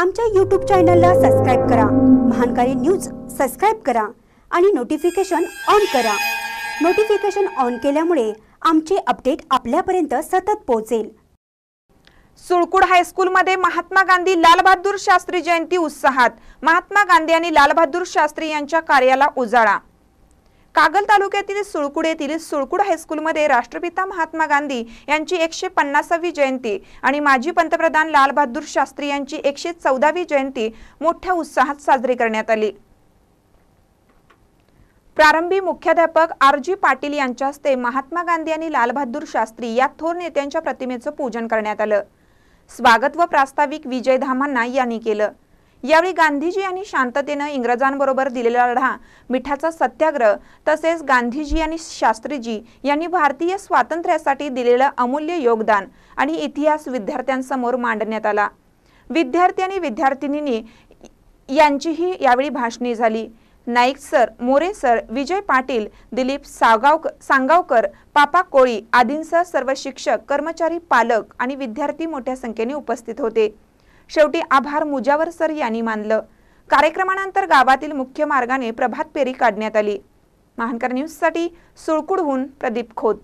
आमच्या यूट्यूब चॅनलला सबस्क्राईब करा महानकारी न्यूज सबस्क्राईब करा आणि नोटिफिकेशन ऑन करा नोटिफिकेशन ऑन केल्यामुळे आमचे अपडेट आपल्यापर्यंत सतत पोहोचेल सुळकुड हायस्कूलमध्ये महात्मा गांधी लालबहादूर शास्त्री जयंती उत्साहात महात्मा गांधी आणि लालबहादूर शास्त्री यांच्या कार्याला उजाळा कागल तालुक्यातील सुळकुड येथील सुळकुड हायस्कूलमध्ये राष्ट्रपिता महात्मा गांधी यांची एकशे पन्नासावी जयंती आणि माजी पंतप्रधान लालबहादूर शास्त्री यांची एकशे चौदावी जयंती मोठ्या उत्साहात साजरी करण्यात आली प्रारंभी मुख्याध्यापक आर जी पाटील यांच्या हस्ते महात्मा गांधी आणि लालबहादूर शास्त्री या थोर नेत्यांच्या प्रतिमेचं पूजन करण्यात आलं स्वागत व प्रास्ताविक विजय धामांना यांनी केलं यावेळी गांधीजी आणि शांततेनं इंग्रजांबरोबर दिलेला लढा मिठाचा सत्याग्रह तसेच गांधीजी आणि शास्त्रीजी यांनी भारतीय स्वातंत्र्यासाठी दिलेलं अमूल्य योगदान आणि इतिहास विद्यार्थ्यांसमोर मांडण्यात आला विद्यार्थी आणि विद्यार्थिनींनी यांचीही यावेळी भाषणे झाली नाईक सर मोरे सर विजय पाटील दिलीप सागावकर सांगावकर पापा कोळी आदींसह सर्व शिक्षक कर्मचारी पालक आणि विद्यार्थी मोठ्या संख्येने उपस्थित होते शेवटी आभार मुजावर सर यांनी मानलं कार्यक्रमानंतर गावातील मुख्य मार्गाने प्रभात फेरी काढण्यात आली महानकर न्यूजसाठी सुळकुडहून प्रदीप खोत